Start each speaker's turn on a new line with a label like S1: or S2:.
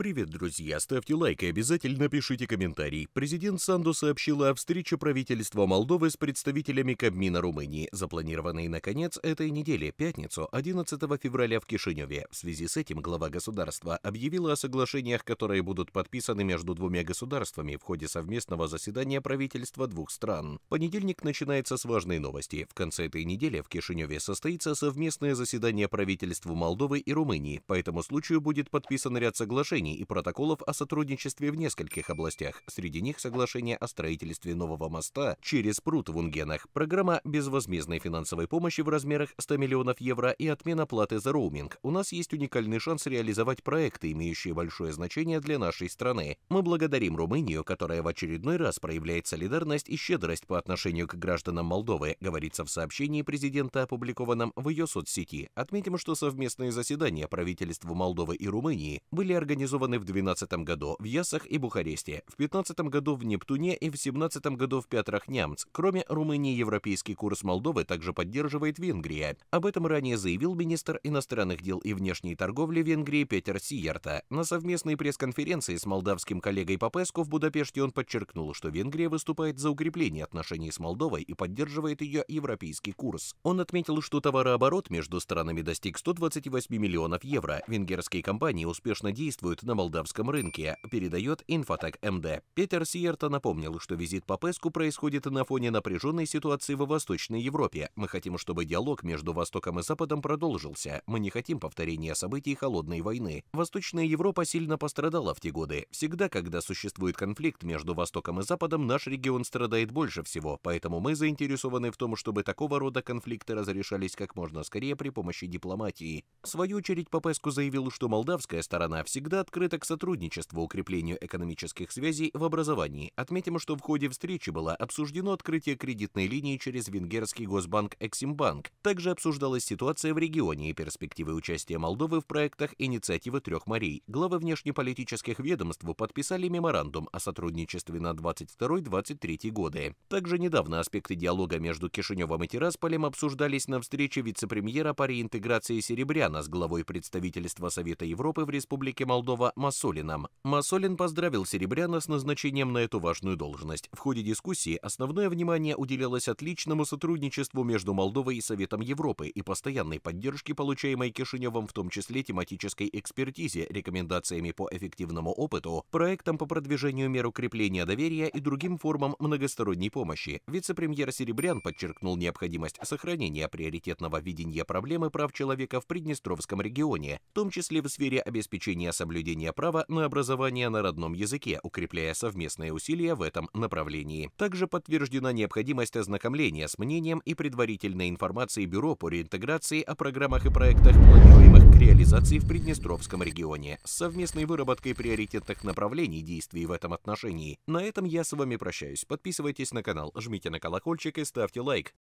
S1: Привет, друзья! Ставьте лайк и обязательно пишите комментарий. Президент Санду сообщила о встрече правительства Молдовы с представителями Кабмина Румынии, запланированной на конец этой недели, пятницу, 11 февраля в Кишиневе. В связи с этим глава государства объявила о соглашениях, которые будут подписаны между двумя государствами в ходе совместного заседания правительства двух стран. Понедельник начинается с важной новости. В конце этой недели в Кишиневе состоится совместное заседание правительств Молдовы и Румынии. По этому случаю будет подписан ряд соглашений, соглашений и протоколов о сотрудничестве в нескольких областях, среди них соглашение о строительстве нового моста через пруд в Унгенах, программа безвозмездной финансовой помощи в размерах 100 миллионов евро и отмена платы за роуминг. У нас есть уникальный шанс реализовать проекты, имеющие большое значение для нашей страны. Мы благодарим Румынию, которая в очередной раз проявляет солидарность и щедрость по отношению к гражданам Молдовы, говорится в сообщении президента, опубликованном в ее соцсети. Отметим, что совместные заседания правительств Молдовы и Румынии были организованы использованы в 12 году в Ясах и Бухаресте, в 15 году в Нептуне и в 17 году в Пятрах-Нямц. Кроме Румынии, европейский курс Молдовы также поддерживает Венгрия. Об этом ранее заявил министр иностранных дел и внешней торговли Венгрии Петер Сиерта. На совместной пресс-конференции с молдавским коллегой Попеску в Будапеште он подчеркнул, что Венгрия выступает за укрепление отношений с Молдовой и поддерживает ее европейский курс. Он отметил, что товарооборот между странами достиг 128 миллионов евро. Венгерские компании успешно действуют на молдавском рынке, передает Инфотек МД. Петер Сиерта напомнил, что визит Попеску происходит на фоне напряженной ситуации во Восточной Европе. Мы хотим, чтобы диалог между Востоком и Западом продолжился. Мы не хотим повторения событий Холодной войны. Восточная Европа сильно пострадала в те годы. Всегда, когда существует конфликт между Востоком и Западом, наш регион страдает больше всего, поэтому мы заинтересованы в том, чтобы такого рода конфликты разрешались как можно скорее при помощи дипломатии. В свою очередь Попеску заявил, что молдавская сторона всегда открыта открыта к сотрудничеству укреплению экономических связей в образовании. Отметим, что в ходе встречи было обсуждено открытие кредитной линии через венгерский госбанк Эксимбанк. Также обсуждалась ситуация в регионе и перспективы участия Молдовы в проектах инициативы «Трех морей». Главы внешнеполитических ведомств подписали меморандум о сотрудничестве на 22-23 годы. Также недавно аспекты диалога между Кишиневым и Тирасполем обсуждались на встрече вице-премьера по реинтеграции Серебряна с главой представительства Совета Европы в Республике Молдова Масолином. Масолин поздравил Серебряна с назначением на эту важную должность. В ходе дискуссии основное внимание уделялось отличному сотрудничеству между Молдовой и Советом Европы и постоянной поддержке, получаемой Кишиневым, в том числе тематической экспертизе, рекомендациями по эффективному опыту, проектам по продвижению мер укрепления доверия и другим формам многосторонней помощи. Вице-премьер Серебрян подчеркнул необходимость сохранения приоритетного видения проблемы прав человека в Приднестровском регионе, в том числе в сфере обеспечения соблюдения осуществления права на образование на родном языке, укрепляя совместные усилия в этом направлении. Также подтверждена необходимость ознакомления с мнением и предварительной информацией Бюро по реинтеграции о программах и проектах, планируемых к реализации в Приднестровском регионе, с совместной выработкой приоритетных направлений действий в этом отношении. На этом я с вами прощаюсь. Подписывайтесь на канал, жмите на колокольчик и ставьте лайк.